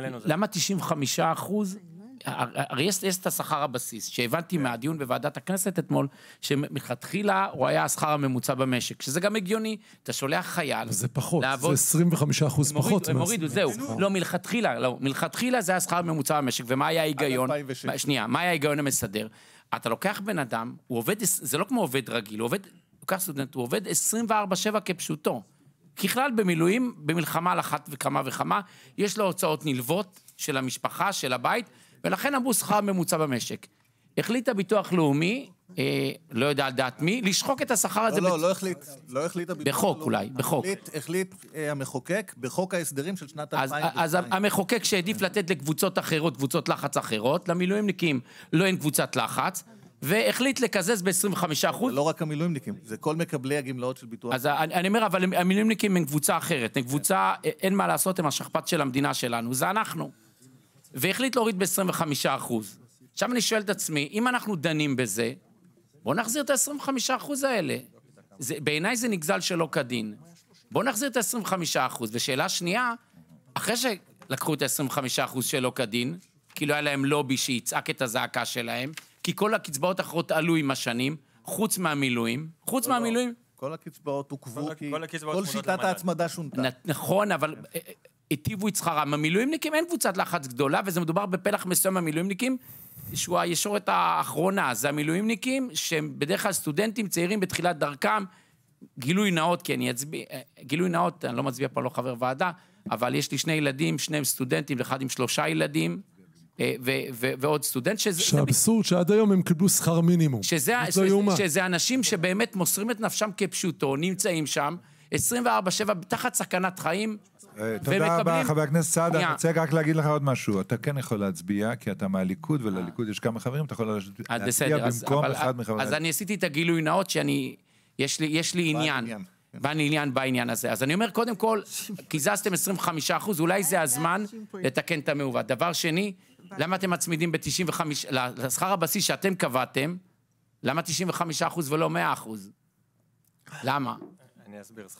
למה 95 אחוז? הרי יש את השכר הבסיס, שהבנתי כן. מהדיון בוועדת הכנסת אתמול, שמלכתחילה הוא היה השכר הממוצע במשק, שזה גם הגיוני, אתה שולח חייל זה פחות, זה 25 אחוז פחות. הם הורידו, זהו. כן. לא, מלכתחילה, לא, מלכתחילה זה השכר הממוצע במשק, ומה היה ההיגיון? שנייה, מה היה ההיגיון המסדר? אתה לוקח בן אדם, הוא עובד, זה לא כמו עובד רגיל, הוא עובד, הוא עובד 24-7 כפשוטו. ככלל במילואים, במלחמה על אחת וכמה וכמה, יש לו הוצאות נלוות של המשפחה, של הבית, ולכן אמרו שכר ממוצע במשק. החליט הביטוח לאומי, אה, לא יודע על דעת מי, לשחוק את השכר הזה. לא, לא, לא החליט, לא החליט הביטוח הלאומי. בחוק לא, אולי, בחוק. החליט, החליט אה, המחוקק בחוק ההסדרים של שנת 2002. אז, אז המחוקק שהעדיף לתת לקבוצות אחרות, קבוצות לחץ אחרות, למילואימניקים לא אין קבוצת לחץ, והחליט לקזז ב-25%. זה לא רק המילואימניקים, זה כל מקבלי הגמלאות של ביטוח. אז אני אני אומר, אבל המילואימניקים הם קבוצה אחרת. הם קבוצה, אין מה לעשות, הם השכפ"ץ של המדינה שלנו, זה אנחנו. והחליט להוריד ב-25%. עכשיו אני שואל את עצמי, אם אנחנו דנים בזה, בואו נחזיר את ה-25% האלה. זה, בעיניי זה נגזל שלא כדין. בואו נחזיר את ה-25%. ושאלה שנייה, אחרי שלקחו את ה-25% שלא כדין, כי כאילו לא היה להם לובי שיצעק את הזעקה שלהם, כי כל הקצבאות האחרות עלו עם השנים, חוץ מהמילואים. חוץ לא, לא. מהמילואים... לא. כל הקצבאות עוכבו, כי כל, כל שיטת ההצמדה שונתה. נכון, אבל אה, אה, היטיבו את שכרם. המילואימניקים אין קבוצת לחץ גדולה, וזה מדובר בפלח מסוים מהמילואימניקים, שהוא הישורת האחרונה. זה המילואימניקים, שהם בדרך כלל סטודנטים צעירים בתחילת דרכם. גילוי נאות, כי אני אצביע, אה, גילוי נאות, אני לא מצביע פה, לא חבר ועדה, אבל יש לי שני ילדים, שניהם סטודנטים, אחד עם שלושה ילדים, ו- אה, ו- ו- ועוד סטודנט. שזה, שאבסורד, שעד היום הם קיבלו שכר מינימום. שזה, לא שזה, שזה, שזה אנשים שבאמת מוסרים את נפשם כפשוטו, נמצאים שם 24-7 תחת סכנת חיים. אה, תודה רבה, חבר הכנסת סעדה. אני רוצה רק להגיד לך עוד משהו. אתה כן יכול להצביע, כי אתה מהליכוד, ולליכוד יש כמה חברים, אתה יכול להצביע אה, במקום אחד מחברי... אז אני עשיתי את הגילוי נאות שאני... יש לי, עניין. ואני כן. עניין בעניין הזה. אז אני אומר, קודם כל, קיזזתם 25 אולי זה הזמן לתקן את המעוות. דבר שני, למה אתם מצמידים ב-95, לשכר הבסיס שאתם קבעתם, למה 95% ולא 100%? למה? אני אסביר.